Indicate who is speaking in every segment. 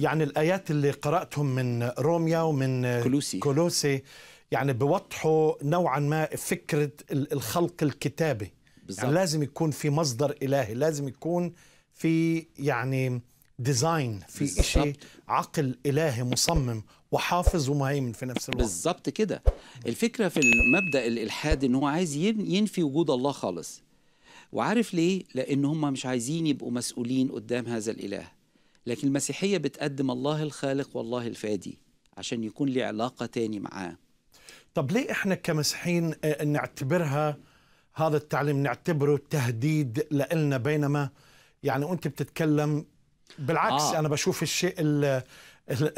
Speaker 1: يعني الآيات اللي قرأتهم من روميا ومن كولوسي, كولوسي يعني بوضحوا نوعا ما فكرة الخلق الكتابي بالزبط. يعني لازم يكون في مصدر إلهي لازم يكون في يعني ديزاين في شيء عقل إلهي مصمم
Speaker 2: وحافظ ومهيمن في نفس الوقت بالظبط كده الفكرة في المبدأ الإلحاد إن هو عايز ينفي وجود الله خالص وعارف ليه؟ لأن هم مش عايزين يبقوا مسؤولين قدام هذا الإله لكن المسيحية بتقدم الله الخالق والله الفادي عشان يكون لي علاقة تاني معاه طب
Speaker 1: ليه احنا كمسيحيين آه، نعتبرها هذا التعليم نعتبره تهديد لإلنا بينما يعني وانت بتتكلم بالعكس آه. انا بشوف الشيء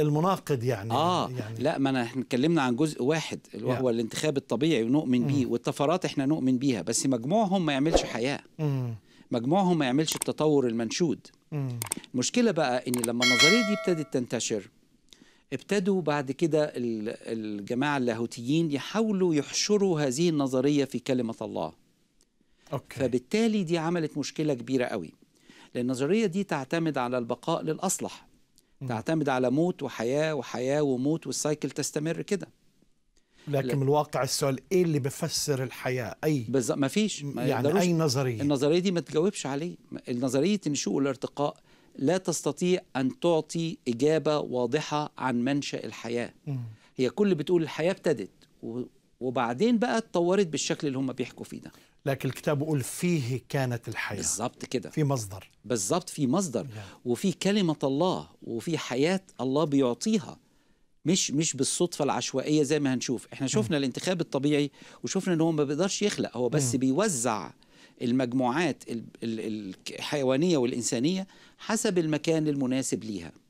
Speaker 1: المناقض يعني اه
Speaker 2: يعني لا ما انا احنا اتكلمنا عن جزء واحد اللي هو الانتخاب الطبيعي ونؤمن بيه والطفرات احنا نؤمن بيها بس مجموعهم ما يعملش حياه مم. مجموعهم ما يعملش التطور المنشود المشكله بقى ان لما النظريه دي ابتدت تنتشر ابتدوا بعد كده الجماعه اللاهوتيين يحاولوا يحشروا هذه النظريه في كلمه الله أوكي. فبالتالي دي عملت مشكله كبيره قوي لان النظريه دي تعتمد على البقاء للاصلح تعتمد على موت وحياه وحياه وموت والسايكل تستمر كده
Speaker 1: لكن من الواقع
Speaker 2: السؤال ايه اللي بفسر الحياه اي بالظبط ما فيش ما يعني اي نظريه النظريه دي ما تجاوبش عليه نظريه النشوء والارتقاء لا تستطيع ان تعطي اجابه واضحه عن منشا الحياه م. هي كل بتقول الحياه ابتدت وبعدين بقى اتطورت بالشكل اللي هم بيحكوا فيه ده لكن الكتاب بيقول فيه كانت الحياة بالظبط كده في مصدر بالظبط في مصدر yeah. نعم. وفي كلمة الله وفي حياة الله بيعطيها مش مش بالصدفه العشوائيه زي ما هنشوف احنا شفنا الانتخاب الطبيعي وشفنا ان هو ما بيقدرش يخلق هو بس بيوزع المجموعات الحيوانيه والانسانيه حسب المكان المناسب ليها